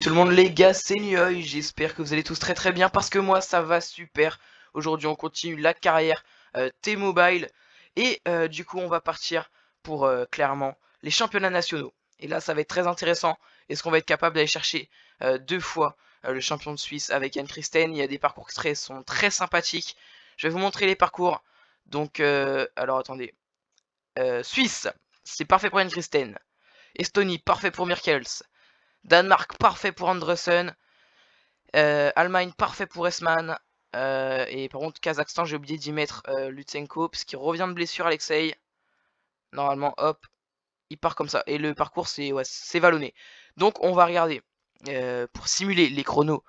tout le monde les gars, c'est Nioi, j'espère que vous allez tous très très bien parce que moi ça va super. Aujourd'hui on continue la carrière euh, T-Mobile et euh, du coup on va partir pour euh, clairement les championnats nationaux. Et là ça va être très intéressant, est-ce qu'on va être capable d'aller chercher deux fois le champion de Suisse avec Anne Christen Il y a des parcours qui sont très sympathiques, je vais vous montrer les parcours. Donc alors attendez, Suisse, c'est parfait pour Anne christine Estonie, parfait pour Mirkels. Danemark, parfait pour Andresen. Euh, Allemagne, parfait pour Esman. Euh, et par contre, Kazakhstan, j'ai oublié d'y mettre euh, Lutsenko, parce qu'il revient de blessure, Alexei. Normalement, hop, il part comme ça. Et le parcours, c'est vallonné. Donc, on va regarder, pour simuler les chronos,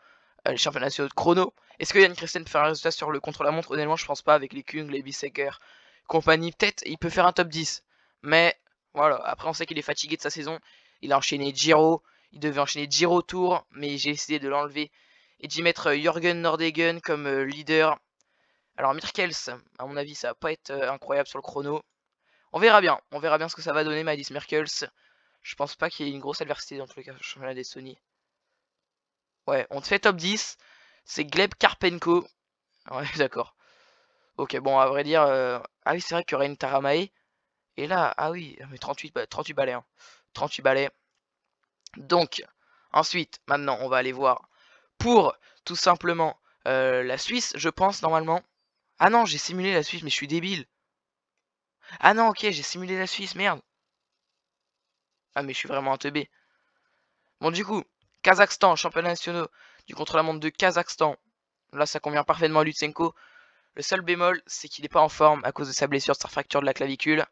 les championnats nationaux de chrono. Est-ce que Yann Christen peut faire un résultat sur le contre-la-montre Honnêtement, je pense pas, avec les Kung, les Bissekers, compagnie. Peut-être, il peut faire un top 10. Mais, voilà, après, on sait qu'il est fatigué de sa saison. Il a enchaîné Giro, il devait enchaîner Giro Tour, mais j'ai essayé de l'enlever et d'y mettre euh, Jürgen Nordegen comme euh, leader. Alors Mirkels, à mon avis, ça va pas être euh, incroyable sur le chrono. On verra bien, on verra bien ce que ça va donner, Madis Mirkels. Je pense pas qu'il y ait une grosse adversité dans tous les cas sur le championnat des Sony. Ouais, on te fait top 10. C'est Gleb Karpenko. Ouais, d'accord. Ok, bon, à vrai dire... Ah oui, c'est vrai qu'il y aurait une Taramae. Et là, ah oui, mais 38, 38 balais. 38 hein. balais. Donc, ensuite, maintenant, on va aller voir pour tout simplement euh, la Suisse, je pense, normalement. Ah non, j'ai simulé la Suisse, mais je suis débile. Ah non, ok, j'ai simulé la Suisse, merde. Ah, mais je suis vraiment un teubé. Bon, du coup, Kazakhstan, championnat national du contre-la-montre de Kazakhstan. Là, ça convient parfaitement à Lutsenko. Le seul bémol, c'est qu'il n'est pas en forme à cause de sa blessure, de sa fracture de la clavicule.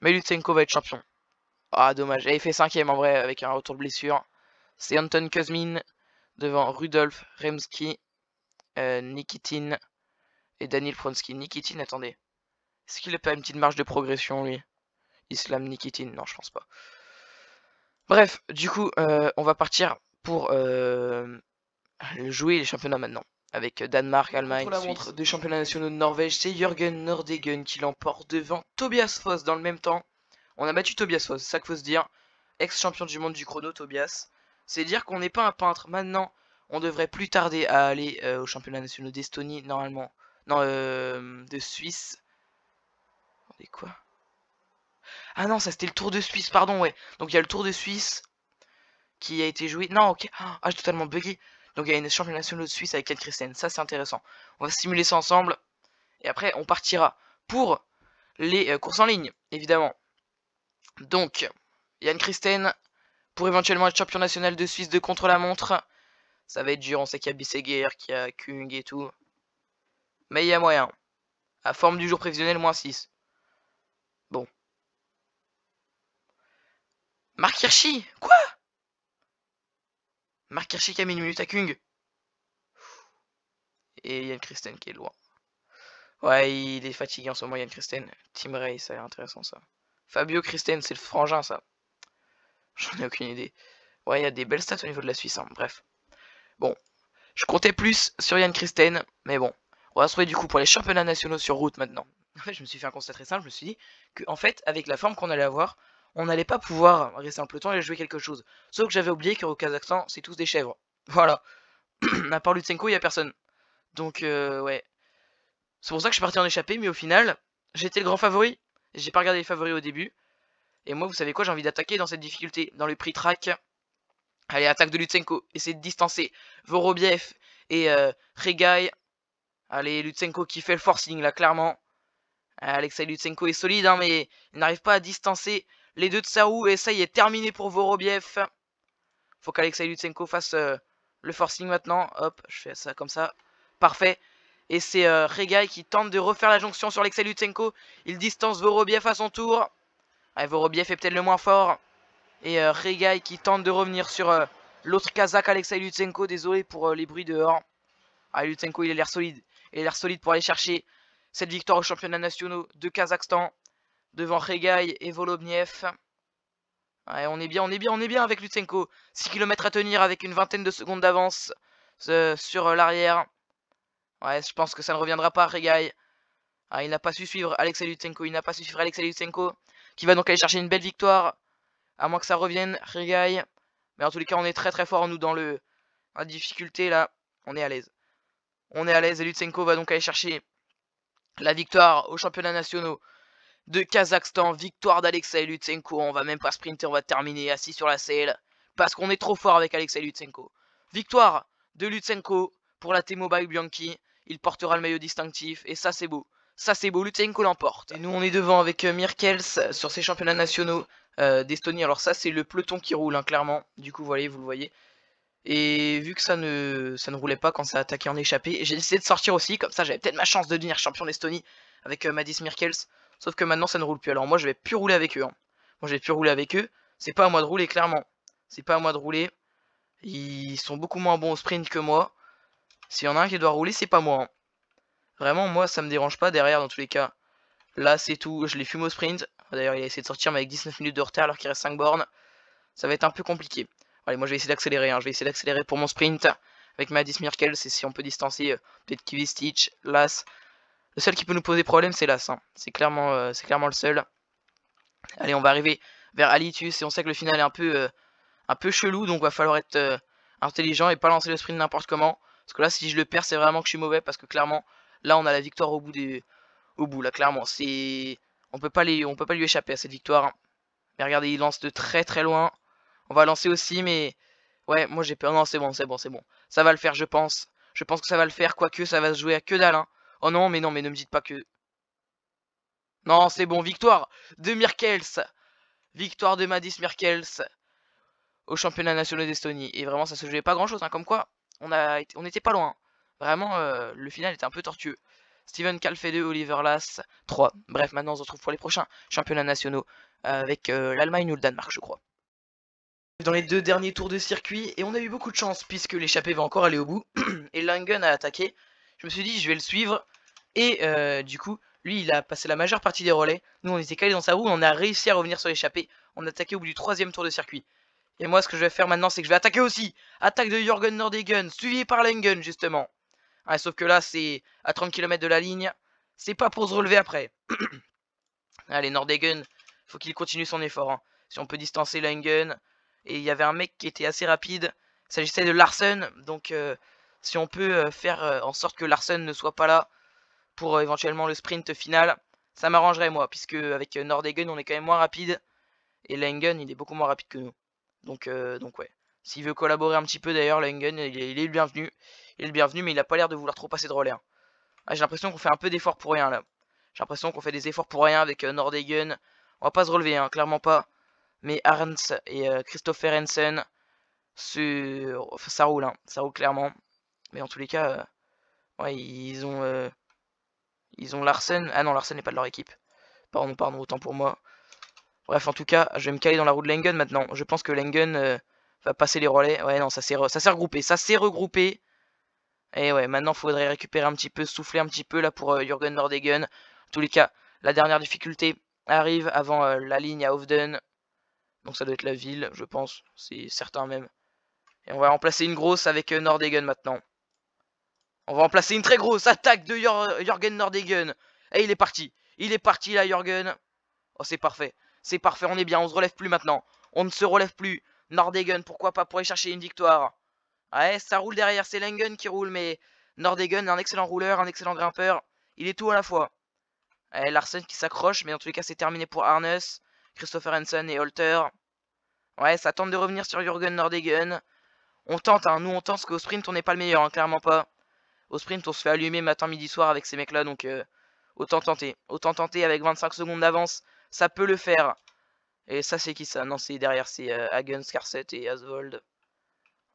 Mais Lutsenko va être champion. Ah, dommage. il fait cinquième en vrai avec un retour de blessure. C'est Anton Kuzmin devant Rudolf Remski, euh, Nikitin et Daniel Pronsky. Nikitin, attendez. Est-ce qu'il n'a pas une petite marge de progression, lui Islam Nikitin Non, je pense pas. Bref, du coup, euh, on va partir pour euh, jouer les championnats maintenant. Avec Danemark, Allemagne, la montre des championnats nationaux de Norvège, c'est Jürgen Nordegen qui l'emporte devant Tobias Foss dans le même temps. On a battu Tobias c'est ça qu'il faut se dire. Ex-champion du monde du chrono, Tobias. C'est dire qu'on n'est pas un peintre. Maintenant, on devrait plus tarder à aller aux euh, au championnat national d'Estonie, normalement. Non, euh, de Suisse. On quoi Ah non, ça c'était le Tour de Suisse, pardon, ouais. Donc il y a le Tour de Suisse qui a été joué. Non, ok. Ah, ah j'ai totalement bugué. Donc il y a une championnat national de Suisse avec Kate Christian. Ça, c'est intéressant. On va simuler ça ensemble. Et après, on partira pour les euh, courses en ligne, évidemment. Donc, Yann Christen pour éventuellement être champion national de Suisse de contre-la-montre. Ça va être dur, on sait qu'il y a Bisseguer, qu'il y a Kung et tout. Mais il y a moyen. À forme du jour prévisionnel, moins 6. Bon. Marc Hirschi Quoi Marc Hirschi qui a mis une minute à Kung. Et Yann Christen qui est loin. Ouais, il est fatigué en ce moment, Yann Christen. Team Ray, ça a intéressant ça. Fabio Christen, c'est le frangin, ça. J'en ai aucune idée. Ouais, il y a des belles stats au niveau de la Suisse, hein, bref. Bon, je comptais plus sur Yann Christen, mais bon. On va se trouver du coup pour les championnats nationaux sur route maintenant. En fait, je me suis fait un constat très simple, je me suis dit que, en fait, avec la forme qu'on allait avoir, on n'allait pas pouvoir rester en peloton et jouer quelque chose. Sauf que j'avais oublié qu'au Kazakhstan, c'est tous des chèvres. Voilà. à part Lutsenko, il n'y a personne. Donc, euh, ouais. C'est pour ça que je suis parti en échappée, mais au final, j'étais le grand favori. J'ai pas regardé les favoris au début. Et moi, vous savez quoi, j'ai envie d'attaquer dans cette difficulté, dans le prix track. Allez, attaque de Lutsenko, essayez de distancer Vorobiev et euh, Allez, Lutsenko qui fait le forcing là, clairement. Alexei Lutsenko est solide, hein, mais il n'arrive pas à distancer les deux de Tsarou. Et ça y est, terminé pour Vorobiev. Faut qu'Alexei Lutsenko fasse euh, le forcing maintenant. Hop, je fais ça comme ça. Parfait. Et c'est euh, qui tente de refaire la jonction sur l'excès Lutsenko. Il distance Vorobiev à son tour. Vorobiev est peut-être le moins fort. Et euh, qui tente de revenir sur euh, l'autre Kazakh Alexei Lutsenko. Désolé pour euh, les bruits dehors. Ah, Lutsenko, il a l'air solide. Il a l'air solide pour aller chercher cette victoire aux championnats nationaux de Kazakhstan. Devant Regai et Volobniev. on est bien, on est bien, on est bien avec Lutsenko. 6 km à tenir avec une vingtaine de secondes d'avance euh, sur l'arrière. Ouais, je pense que ça ne reviendra pas, Regaï. Ah, il n'a pas su suivre Alexei Lutsenko. Il n'a pas su suivre Alexei Lutsenko. Qui va donc aller chercher une belle victoire. À moins que ça revienne, Regaï. Mais en tous les cas, on est très très fort, nous, dans le la difficulté, là. On est à l'aise. On est à l'aise et Lutsenko va donc aller chercher la victoire aux championnats nationaux de Kazakhstan. Victoire d'Alexei Lutsenko. On va même pas sprinter, on va terminer assis sur la selle. Parce qu'on est trop fort avec Alexei Lutsenko. Victoire de Lutsenko pour la T-Mobile Bianchi. Il portera le maillot distinctif et ça c'est beau. Ça c'est beau, Lutsenko l'emporte. Et nous on est devant avec euh, Mirkels euh, sur ses championnats nationaux euh, d'Estonie. Alors ça c'est le peloton qui roule hein, clairement. Du coup vous voyez, vous le voyez. Et vu que ça ne, ça ne roulait pas quand ça attaquait en échappée, j'ai décidé de sortir aussi. Comme ça j'avais peut-être ma chance de devenir champion d'Estonie avec Madis Mirkels. Sauf que maintenant ça ne roule plus. Alors moi je vais plus rouler avec eux. Hein. Moi je vais plus rouler avec eux. C'est pas à moi de rouler clairement. C'est pas à moi de rouler. Ils sont beaucoup moins bons au sprint que moi. S'il y en a un qui doit rouler, c'est pas moi. Hein. Vraiment, moi, ça me dérange pas derrière, dans tous les cas. Là, c'est tout. Je les fume au sprint. D'ailleurs, il a essayé de sortir, mais avec 19 minutes de retard, alors qu'il reste 5 bornes. Ça va être un peu compliqué. Allez, moi, je vais essayer d'accélérer. Hein. Je vais essayer d'accélérer pour mon sprint. Avec Madis Mirkel, c'est si on peut distancer euh, peut-être Stitch, Las. Le seul qui peut nous poser problème, c'est Las. Hein. C'est clairement, euh, clairement le seul. Allez, on va arriver vers Alitus. Et on sait que le final est un peu, euh, un peu chelou. Donc, va falloir être intelligent et pas lancer le sprint n'importe comment. Parce que là, si je le perds, c'est vraiment que je suis mauvais. Parce que clairement, là, on a la victoire au bout des, au bout. Là, clairement, c'est, on peut pas on peut pas lui échapper à cette victoire. Hein. Mais regardez, il lance de très très loin. On va lancer aussi, mais ouais, moi j'ai peur. Non, c'est bon, c'est bon, c'est bon. Ça va le faire, je pense. Je pense que ça va le faire, quoique ça va se jouer à que dalle. Hein. Oh non, mais non, mais ne me dites pas que. Non, c'est bon, victoire de Mirkels. Victoire de Madis Mirkels au championnat national d'Estonie. Et vraiment, ça se jouait pas grand chose, hein, comme quoi on n'était pas loin. Vraiment, euh, le final était un peu tortueux. Steven Calfe 2, Oliver Lass 3. Bref, maintenant on se retrouve pour les prochains championnats nationaux euh, avec euh, l'Allemagne ou le Danemark, je crois. Dans les deux derniers tours de circuit, et on a eu beaucoup de chance puisque l'échappée va encore aller au bout. et Langen a attaqué. Je me suis dit, je vais le suivre. Et du coup, lui, il a passé la majeure partie des relais. Nous, on était calés dans sa roue, on a réussi à revenir sur l'échappée. On a attaqué au bout du troisième tour de circuit. Et moi, ce que je vais faire maintenant, c'est que je vais attaquer aussi. Attaque de Jorgen Nordegen, suivi par Lengen, justement. sauf que là, c'est à 30 km de la ligne. C'est pas pour se relever après. Allez, Nordegen, faut qu'il continue son effort. Hein. Si on peut distancer Lengen. Et il y avait un mec qui était assez rapide. Il s'agissait de Larsen. Donc, euh, si on peut euh, faire euh, en sorte que Larsen ne soit pas là pour éventuellement le sprint final, ça m'arrangerait, moi. Puisque avec Nordegun, on est quand même moins rapide. Et Lengen, il est beaucoup moins rapide que nous. Euh, donc, ouais. S'il veut collaborer un petit peu d'ailleurs, Langen, il est, le bienvenu. Il est le bienvenu, mais il a pas l'air de vouloir trop passer de relais. Hein. Ah, j'ai l'impression qu'on fait un peu d'efforts pour rien là. J'ai l'impression qu'on fait des efforts pour rien avec euh, Nordegen. On va pas se relever, hein, clairement pas. Mais Arns et euh, Christopher Hensen, sur... ça roule, hein. ça roule clairement. Mais en tous les cas, euh, ouais, ils ont, ils ont Larsen. Ah non, Larsen n'est pas de leur équipe. Pardon, pardon, autant pour moi. Bref, en tout cas, je vais me caler dans la roue de Lengen maintenant. Je pense que Lengen euh, va passer les relais. Ouais, non, ça s'est regroupé. Ça s'est regroupé. Et ouais, maintenant, faudrait récupérer un petit peu, souffler un petit peu là pour euh, Jürgen Nordegen. En tous les cas, la dernière difficulté arrive avant euh, la ligne à ofden Donc ça doit être la ville, je pense. C'est certain même. Et on va remplacer une grosse avec Nordegen maintenant. On va remplacer une très grosse attaque de Jürgen Jorgen Nordegen. Et il est parti. Il est parti là, Jürgen. Oh, c'est parfait. C'est parfait, on est bien, on se relève plus maintenant. On ne se relève plus. Nordegun, pourquoi pas pour aller chercher une victoire. Ah ouais, ça roule derrière, c'est Lengen qui roule, mais Nordegen un excellent rouleur, un excellent grimpeur. Il est tout à la fois. Ouais, eh, Larsen qui s'accroche, mais en tous les cas, c'est terminé pour Arnes, Christopher Hansen et Holter. Ouais, ça tente de revenir sur Jürgen Nordegen. On tente, hein, nous on tente, parce qu'au sprint, on n'est pas le meilleur, hein, clairement pas. Au sprint, on se fait allumer matin, midi, soir avec ces mecs-là, donc euh, autant tenter. Autant tenter avec 25 secondes d'avance ça peut le faire. Et ça, c'est qui ça Non, c'est derrière, c'est euh, Hagen, Scarset et Asvold.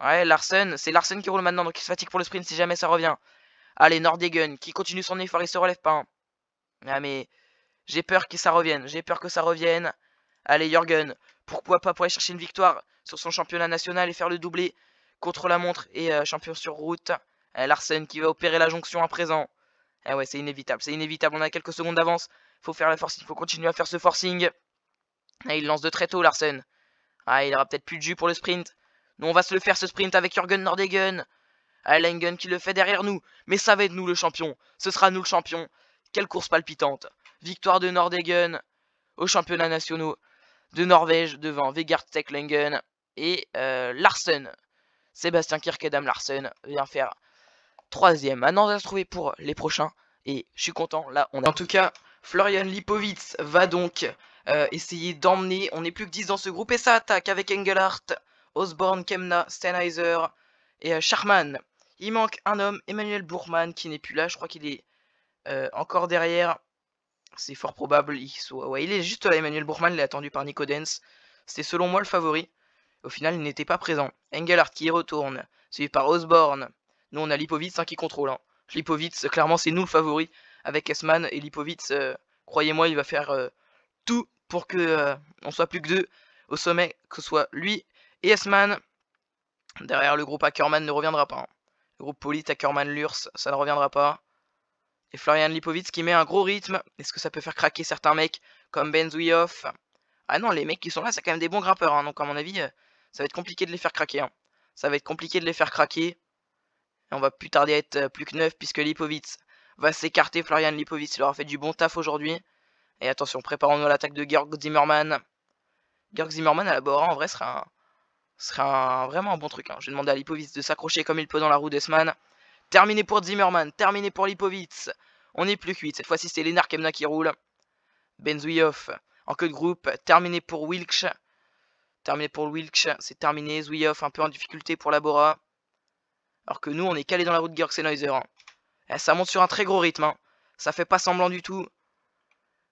Ouais, Larsen, c'est Larsen qui roule maintenant, donc il se fatigue pour le sprint si jamais ça revient. Allez, Nordegen, qui continue son effort, il se relève pas. Hein. Ah, mais j'ai peur que ça revienne, j'ai peur que ça revienne. Allez, Jürgen pourquoi pas pour aller chercher une victoire sur son championnat national et faire le doublé contre la montre et euh, champion sur route. Eh, Larson qui va opérer la jonction à présent. Eh ouais, c'est inévitable, c'est inévitable, on a quelques secondes d'avance. Faut faire la force, il faut continuer à faire ce forcing. Ah, il lance de très tôt Larsen. Ah, il aura peut-être plus de jus pour le sprint. Nous, on va se le faire ce sprint avec Jürgen Nordegen. Ah, Langen qui le fait derrière nous. Mais ça va être nous le champion. Ce sera nous le champion. Quelle course palpitante. Victoire de Nordegen aux championnats nationaux de Norvège devant Vegard Langen et euh, Larsen. Sébastien Kirk Larsen vient faire troisième. Maintenant, ah on va se trouver pour les prochains. Et je suis content. Là, on a... En tout cas... Florian Lipovitz va donc euh, essayer d'emmener. On n'est plus que 10 dans ce groupe et ça attaque avec Engelhardt, Osborne, Kemna, Stenheiser et euh, Charman. Il manque un homme, Emmanuel Bourman, qui n'est plus là. Je crois qu'il est euh, encore derrière. C'est fort probable. Il, soit... ouais, il est juste là, Emmanuel Bourman. l'a attendu par Nicodens. C'était selon moi le favori. Au final, il n'était pas présent. Engelhardt qui y retourne, suivi par Osborne. Nous, on a Lipovitz hein, qui contrôle. Hein. Lipovitz, clairement, c'est nous le favori avec Esman et Lipovitz. Euh, croyez-moi, il va faire euh, tout pour que euh, on soit plus que deux au sommet, que ce soit lui et Esman. Derrière, le groupe Ackerman ne reviendra pas. Hein. Le groupe Polit, Ackerman, Lurs, ça ne reviendra pas. Et Florian Lipovitz qui met un gros rythme. Est-ce que ça peut faire craquer certains mecs comme Benzouyov Ah non, les mecs qui sont là, c'est quand même des bons grimpeurs. Hein. Donc, à mon avis, ça va être compliqué de les faire craquer. Hein. Ça va être compliqué de les faire craquer. Et on va plus tarder à être plus que neuf puisque Lipovitz va s'écarter Florian Lipovic. Il aura fait du bon taf aujourd'hui. Et attention, préparons-nous à l'attaque de Georg Zimmerman. Georg Zimmermann à la Bora, en vrai, sera serait un, vraiment un bon truc. Hein. Je vais demander à Lipovitz de s'accrocher comme il peut dans la roue d'Esman. Terminé pour Zimmerman, terminé pour Lipovic. On n'est plus cuit. Cette fois-ci, c'est Lénar Kemna qui roule. Benzouyov en queue de groupe. Terminé pour Wilks. Terminé pour Wilch. C'est terminé. Zouyoff un peu en difficulté pour la Bora. Alors que nous, on est calé dans la roue de Georg senoiser hein. Eh, ça monte sur un très gros rythme. Hein. Ça fait pas semblant du tout.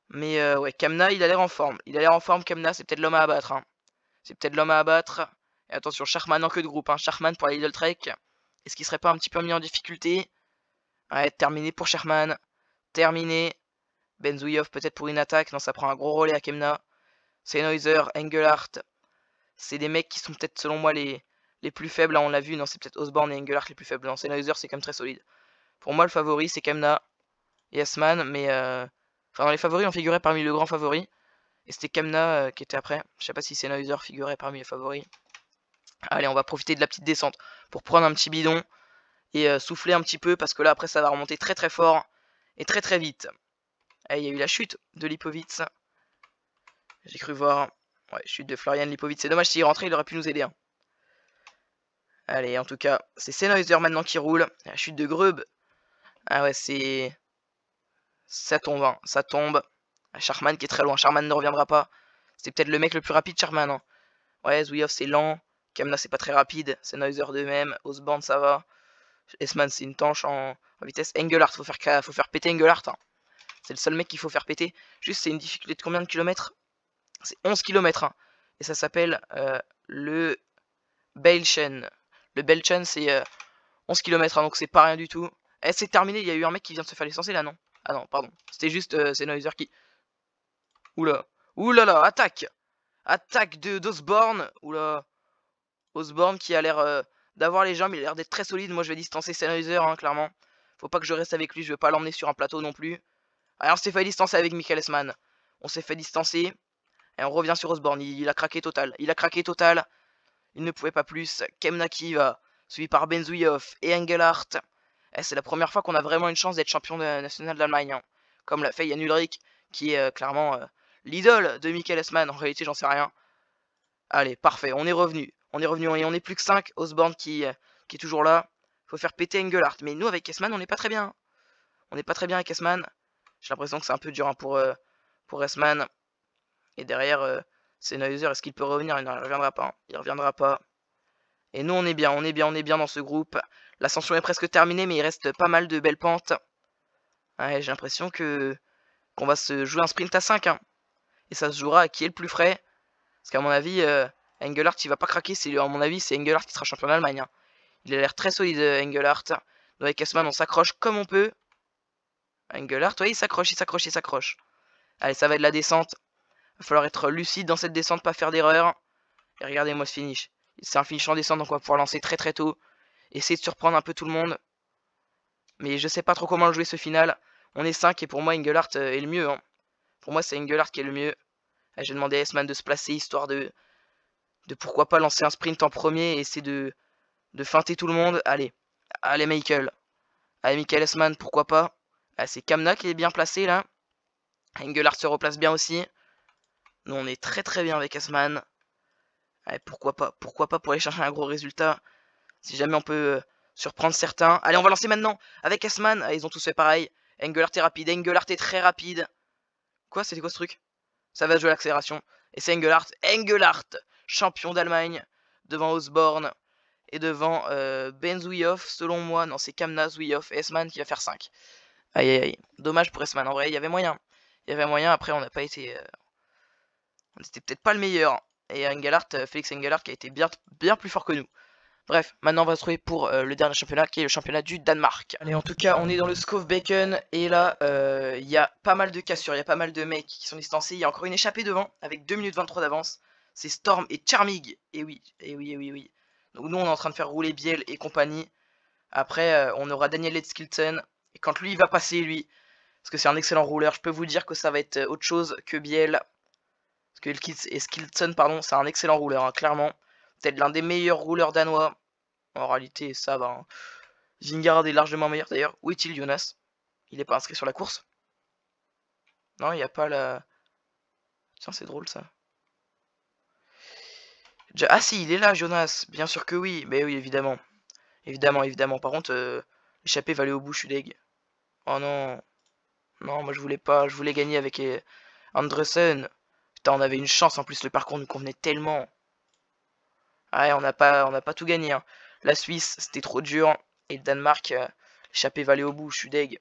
Mais euh, ouais, Kamna, il a l'air en forme. Il a l'air en forme, Kamna, c'est peut-être l'homme à abattre. Hein. C'est peut-être l'homme à abattre. Et attention, Charman en queue de groupe. Hein. Charman pour la Lidl Trek. Est-ce qu'il serait pas un petit peu mis en difficulté Ouais, terminé pour Charman. Terminé. Benzouyov peut-être pour une attaque. Non, ça prend un gros relais à Kemna. C'est Engelhardt. C'est des mecs qui sont peut-être, selon moi, les, les plus faibles. Hein, on l'a vu. Non, c'est peut-être Osborne et Engelhardt les plus faibles. Non, c'est c'est quand même très solide. Pour moi, le favori, c'est Kamna et Asman, mais. Euh, enfin, les favoris, on figurait parmi le grand favori. Et c'était Kamna euh, qui était après. Je sais pas si Sennheiser figurait parmi les favoris. Allez, on va profiter de la petite descente pour prendre un petit bidon et euh, souffler un petit peu parce que là, après, ça va remonter très très fort et très très vite. Et eh, il y a eu la chute de Lipovitz. J'ai cru voir. Ouais, chute de Florian Lipovitz. C'est dommage, s'il rentrait, il aurait pu nous aider. Hein. Allez, en tout cas, c'est Sennheiser maintenant qui roule. La chute de Grub ah ouais, c'est... Ça tombe, hein. ça tombe. Charman ah, qui est très loin, Charman ne reviendra pas. C'est peut-être le mec le plus rapide, Charman. Hein. Ouais, Zuyoff c'est lent. Kamna c'est pas très rapide, c'est Noiser de même. Osborne ça va. Esman c'est une tanche en, vitesse. Engelhardt, faut faire, faut faire péter Engelhardt. Hein. C'est le seul mec qu'il faut faire péter. Juste c'est une difficulté de combien de kilomètres C'est 11 kilomètres. Hein. Et ça s'appelle euh, le Belchen. Le Belchen c'est 11 euh, km, hein, donc c'est pas rien du tout. Eh, c'est terminé, il y a eu un mec qui vient de se faire licencier là, non Ah non, pardon. C'était juste, euh, Sennheiser qui. Oula. Oula là, attaque Attaque de d'Osborne Oula. Osborne qui a l'air euh, d'avoir les jambes, il a l'air d'être très solide. Moi, je vais distancer Sennheiser, hein, clairement. Faut pas que je reste avec lui, je vais pas l'emmener sur un plateau non plus. Alors, on s'est fait distancer avec Michael Esman. On s'est fait distancer. Et on revient sur Osborne. Il, a craqué total. Il a craqué total. Il ne pouvait pas plus. Kemnaki va. Suivi par Benzouyov et Engelhardt. Eh, c'est la première fois qu'on a vraiment une chance d'être champion national d'Allemagne. Hein. Comme l'a fait Yann Ulrich, qui est euh, clairement euh, l'idole de Michael Esman. En réalité, j'en sais rien. Allez, parfait, on est revenu. On est revenu et on est plus que 5. Osborne qui, euh, qui est toujours là. Faut faire péter Engelhardt. Mais nous, avec Esman, on n'est pas très bien. On n'est pas très bien avec Esman. J'ai l'impression que c'est un peu dur hein, pour, pour Esman. Et derrière, c'est Est-ce qu'il peut revenir Il ne reviendra pas. Hein. Il reviendra pas. Et nous, on est bien, on est bien, on est bien dans ce groupe. L'ascension est presque terminée, mais il reste pas mal de belles pentes. j'ai l'impression que qu'on va se jouer un sprint à 5. Hein. Et ça se jouera à qui est le plus frais. Parce qu'à mon avis, euh, Engelhardt, il va pas craquer. C'est, à mon avis, c'est Engelhardt qui sera champion d'Allemagne. Hein. Il a l'air très solide, euh, Engelhardt. avec Kessman, on s'accroche comme on peut. Engelhardt, ouais, il s'accroche, il s'accroche, il s'accroche. Allez, ça va être la descente. Il va falloir être lucide dans cette descente, pas faire d'erreur. Et regardez-moi ce finish. C'est un finish en descente, donc on va pouvoir lancer très très tôt. Essayer de surprendre un peu tout le monde. Mais je sais pas trop comment jouer ce final. On est 5 et pour moi Engelhardt euh, est le mieux. Hein. Pour moi c'est Engelhardt qui est le mieux. Ah, j'ai demandé à Esman de se placer histoire de, de pourquoi pas lancer un sprint en premier et essayer de, de feinter tout le monde. Allez, allez Michael. Allez Michael Esman, pourquoi pas. Ah, c'est Kamna qui est bien placé là. Engelhardt se replace bien aussi. Nous on est très très bien avec Esman pourquoi pas Pourquoi pas pour aller chercher un gros résultat Si jamais on peut euh, surprendre certains. Allez, on va lancer maintenant avec Asman. Ah, ils ont tous fait pareil. Engelhardt est rapide. Engelhardt est très rapide. Quoi C'était quoi ce truc Ça va jouer l'accélération. Et c'est Engelhardt. Engelhardt, champion d'Allemagne, devant Osborne et devant Ben selon moi. Non, c'est Kamna, Zouyoff et Esman qui va faire 5. Aïe aïe aïe. Dommage pour Esman. En vrai, il y avait moyen. Il y avait moyen. Après, on n'a pas été. Euh, on n'était peut-être pas le meilleur et euh, Félix Engelhardt qui a été bien, plus fort que nous. Bref, maintenant on va se trouver pour euh, le dernier championnat qui est le championnat du Danemark. Allez, en tout cas, on est dans le Bacon et là, euh, il y a pas mal de cassures, il y a pas mal de mecs qui sont distancés. Il y a encore une échappée devant avec 2 minutes 23 d'avance. C'est Storm et Charmig. Et oui, et oui, et oui, oui. Donc nous, on est en train de faire rouler Biel et compagnie. Après, on aura Daniel Edskilton. Et quand lui, il va passer, lui, parce que c'est un excellent rouleur, je peux vous dire que ça va être autre chose que Biel. Parce que pardon, c'est un excellent rouleur, hein, clairement. Peut-être l'un des meilleurs rouleurs danois. En réalité, ça va. Zingard hein. est largement meilleur d'ailleurs. Où est-il, Jonas Il n'est pas inscrit sur la course Non, il n'y a pas la. Tiens, c'est drôle ça. Ah si, il est là, Jonas. Bien sûr que oui. Mais oui, évidemment. Évidemment, évidemment. Par contre, euh, l'échappée va aller au bout, je suis Oh non. Non, moi je voulais pas. Je voulais gagner avec euh, Andresen. Putain, on avait une chance en plus, le parcours nous convenait tellement. Ah ouais, on n'a pas, on a pas tout gagné. Hein. La Suisse, c'était trop dur. Hein. Et le Danemark, euh, l'échappée au bout, je suis deg.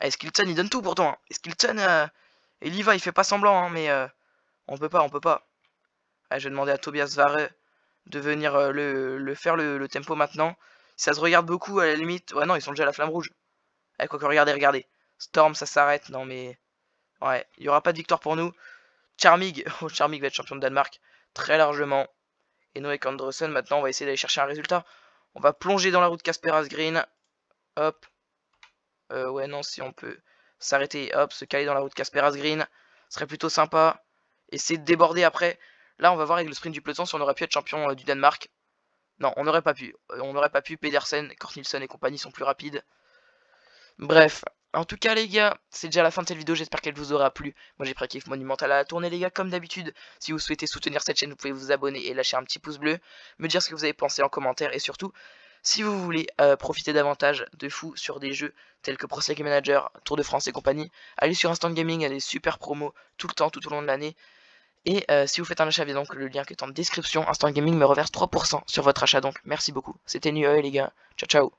Ah, Skilton, il donne tout pourtant. Hein. Skilton, euh, il y va, il fait pas semblant, hein, mais euh, on peut pas, on peut pas. Ah, je vais demander à Tobias Varre de venir euh, le, faire le, tempo maintenant. ça se regarde beaucoup, à la limite... Ouais, non, ils sont déjà à la flamme rouge. Ah, quoi regardez, regardez. Storm, ça s'arrête. Non, mais... Ouais, il n'y aura pas de victoire pour nous. Charmig, oh, Charmig va être champion de Danemark très largement. Et Noé Andresen, maintenant, on va essayer d'aller chercher un résultat. On va plonger dans la route Casperas Green. Hop. Euh, ouais, non, si on peut s'arrêter, hop, se caler dans la route Casperas Green. Ce serait plutôt sympa. Essayer de déborder après. Là, on va voir avec le sprint du peloton si on aurait pu être champion euh, du Danemark. Non, on n'aurait pas pu. Euh, on n'aurait pas pu. Pedersen, Kornilson et compagnie sont plus rapides. Bref, bah, en tout cas les gars, c'est déjà la fin de cette vidéo, j'espère qu'elle vous aura plu. Moi j'ai pris Kiff Monumental à la tournée les gars, comme d'habitude. Si vous souhaitez soutenir cette chaîne, vous pouvez vous abonner et lâcher un petit pouce bleu. Me dire ce que vous avez pensé en commentaire et surtout, si vous voulez euh, profiter davantage de fou sur des jeux tels que Pro Manager, Tour de France et compagnie, allez sur Instant Gaming, elle est super promo tout le temps, tout au long de l'année. Et euh, si vous faites un achat via donc le lien qui est en description, Instant Gaming me reverse 3% sur votre achat donc. Merci beaucoup. C'était Nuhoi e, les gars. Ciao ciao.